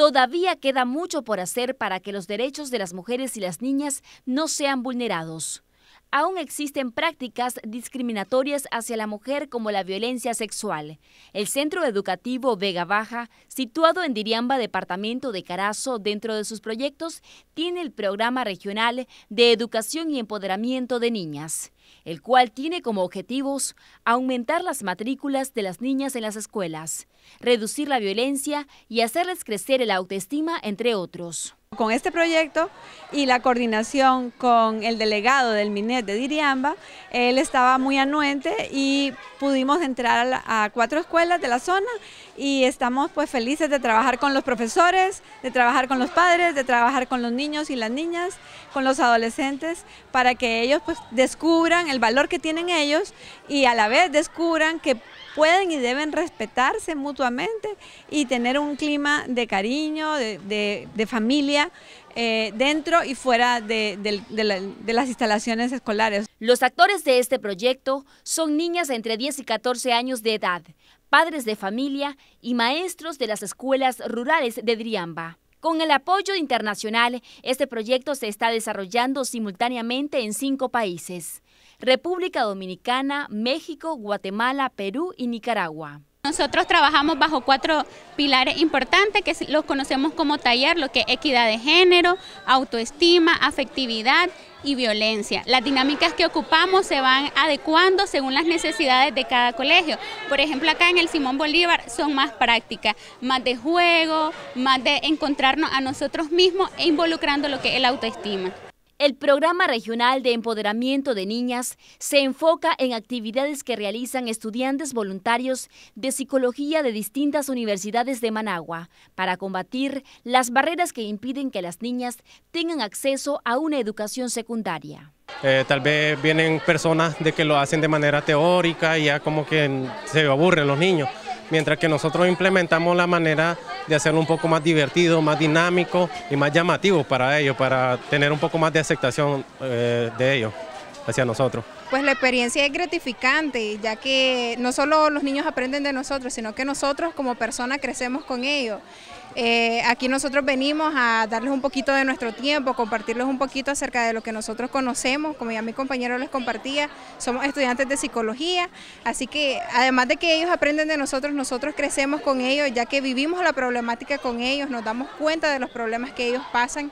Todavía queda mucho por hacer para que los derechos de las mujeres y las niñas no sean vulnerados. Aún existen prácticas discriminatorias hacia la mujer como la violencia sexual. El Centro Educativo Vega Baja, situado en Diriamba, departamento de Carazo, dentro de sus proyectos, tiene el programa regional de educación y empoderamiento de niñas el cual tiene como objetivos aumentar las matrículas de las niñas en las escuelas, reducir la violencia y hacerles crecer la autoestima, entre otros. Con este proyecto y la coordinación con el delegado del MINET de Diriamba, él estaba muy anuente y pudimos entrar a, cuatro escuelas de la zona y estamos pues felices de trabajar con los profesores, de trabajar con los padres, de trabajar con los niños y las niñas, con los adolescentes, para que ellos pues, descubran el valor que tienen ellos y a la vez descubran que pueden y deben respetarse mutuamente y tener un clima de cariño, de, familia. Eh, dentro y fuera de, de las instalaciones escolares. Los actores de este proyecto son niñas entre 10 y 14 años de edad, padres de familia y maestros de las escuelas rurales de Driamba. Con el apoyo internacional, este proyecto se está desarrollando simultáneamente en cinco países. República Dominicana, México, Guatemala, Perú y Nicaragua. Nosotros trabajamos bajo cuatro pilares importantes que los conocemos como taller, lo que es equidad de género, autoestima, afectividad y violencia. Las dinámicas que ocupamos se van adecuando según las necesidades de cada colegio. Por ejemplo, acá en el Simón Bolívar son más prácticas, más de juego, más de encontrarnos a nosotros mismos e involucrando lo que es la autoestima. El programa regional de empoderamiento de niñas se enfoca en actividades que realizan estudiantes voluntarios de psicología de distintas universidades de Managua para combatir las barreras que impiden que las niñas tengan acceso a una educación secundaria. Eh, tal vez vienen personas de que lo hacen de manera teórica y ya como que se aburren los niños, mientras que nosotros implementamos la manera de hacerlo un poco más divertido, más dinámico y más llamativo para ellos, para tener un poco más de aceptación eh, de ellos hacia nosotros. Pues la experiencia es gratificante, ya que no solo los niños aprenden de nosotros, sino que nosotros como personas crecemos con ellos. Eh, aquí nosotros venimos a darles un poquito de nuestro tiempo, compartirles un poquito acerca de lo que nosotros conocemos, como ya mi compañero les compartía, somos estudiantes de psicología, así que además de que ellos aprenden de nosotros, nosotros crecemos con ellos, ya que vivimos la problemática con ellos, nos damos cuenta de los problemas que ellos pasan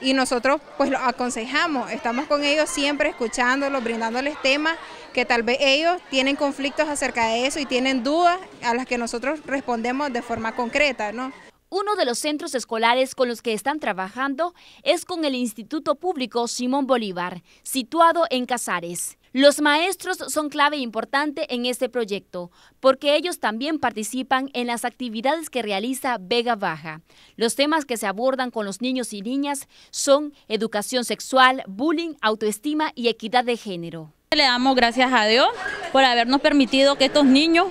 y nosotros pues los aconsejamos, estamos con ellos siempre escuchando brindándoles temas que tal vez ellos tienen conflictos acerca de eso y tienen dudas a las que nosotros respondemos de forma concreta, ¿no? Uno de los centros escolares con los que están trabajando es con el Instituto Público Simón Bolívar, situado en Casares. Los maestros son clave importante en este proyecto, porque ellos también participan en las actividades que realiza Vega Baja. Los temas que se abordan con los niños y niñas son educación sexual, bullying, autoestima y equidad de género. Le damos gracias a Dios por habernos permitido que estos niños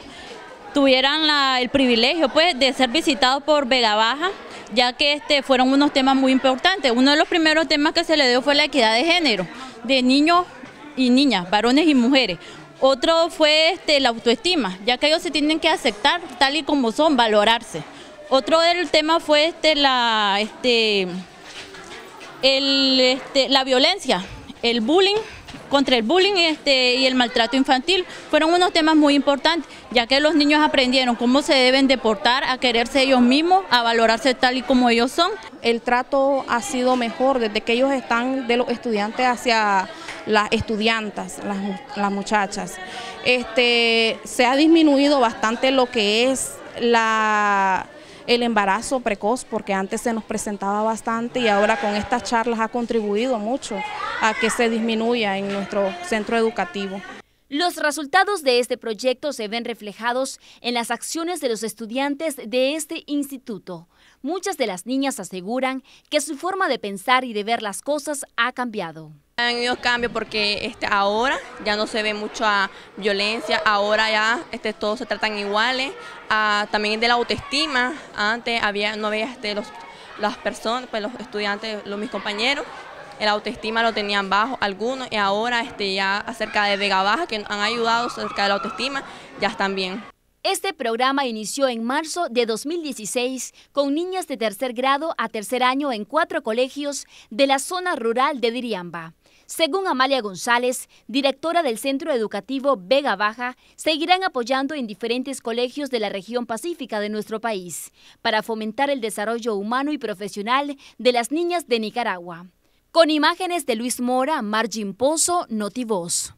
tuvieran el privilegio pues, de ser visitados por Vega Baja, ya que este, fueron unos temas muy importantes. Uno de los primeros temas que se le dio fue la equidad de género, de niños y niñas, varones y mujeres. Otro fue este, la autoestima, ya que ellos se tienen que aceptar tal y como son, valorarse. Otro del tema fue este, la, este, el, este, la violencia, el bullying contra el bullying este, y el maltrato infantil fueron unos temas muy importantes, ya que los niños aprendieron cómo se deben deportar a quererse ellos mismos, a valorarse tal y como ellos son. El trato ha sido mejor desde que ellos están de los estudiantes hacia las estudiantas, las, las muchachas. Este, se ha disminuido bastante lo que es la el embarazo precoz, porque antes se nos presentaba bastante y ahora con estas charlas ha contribuido mucho a que se disminuya en nuestro centro educativo. Los resultados de este proyecto se ven reflejados en las acciones de los estudiantes de este instituto. Muchas de las niñas aseguran que su forma de pensar y de ver las cosas ha cambiado. Han habido cambios porque este, ahora ya no se ve mucha violencia, ahora ya este, todos se tratan iguales, ah, también de la autoestima, antes había, no había este, las personas, pues los estudiantes, los, mis compañeros, el autoestima lo tenían bajo algunos y ahora este, ya acerca de Vega Baja, que han ayudado acerca de la autoestima, ya están bien. Este programa inició en marzo de 2016 con niñas de tercer grado a tercer año en cuatro colegios de la zona rural de Diriamba. Según Amalia González, directora del Centro Educativo Vega Baja, seguirán apoyando en diferentes colegios de la región pacífica de nuestro país para fomentar el desarrollo humano y profesional de las niñas de Nicaragua. Con imágenes de Luis Mora, Margin Pozo, Notivoz.